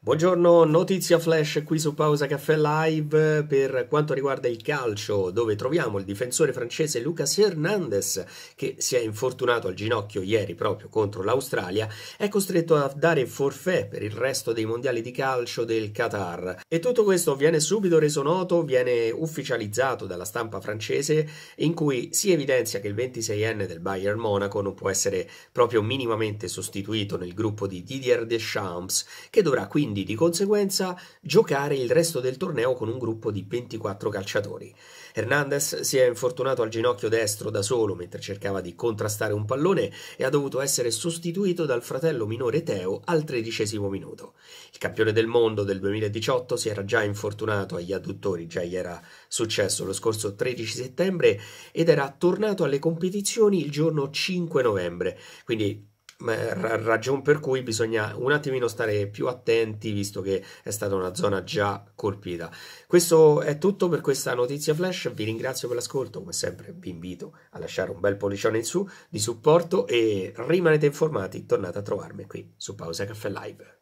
Buongiorno, notizia flash qui su Pausa Caffè Live per quanto riguarda il calcio, dove troviamo il difensore francese Lucas Hernandez, che si è infortunato al ginocchio ieri proprio contro l'Australia, è costretto a dare forfè per il resto dei mondiali di calcio del Qatar. E tutto questo viene subito reso noto, viene ufficializzato dalla stampa francese, in cui si evidenzia che il 26enne del Bayern Monaco non può essere proprio minimamente sostituito nel gruppo di Didier Deschamps, che dovrà quindi quindi di conseguenza giocare il resto del torneo con un gruppo di 24 calciatori. Hernandez si è infortunato al ginocchio destro da solo mentre cercava di contrastare un pallone e ha dovuto essere sostituito dal fratello minore Teo al tredicesimo minuto. Il campione del mondo del 2018 si era già infortunato agli adduttori, già gli era successo lo scorso 13 settembre ed era tornato alle competizioni il giorno 5 novembre, quindi ragion per cui bisogna un attimino stare più attenti visto che è stata una zona già colpita. Questo è tutto per questa notizia flash, vi ringrazio per l'ascolto, come sempre vi invito a lasciare un bel pollicione in su di supporto e rimanete informati, tornate a trovarmi qui su Pausa Caffè Live.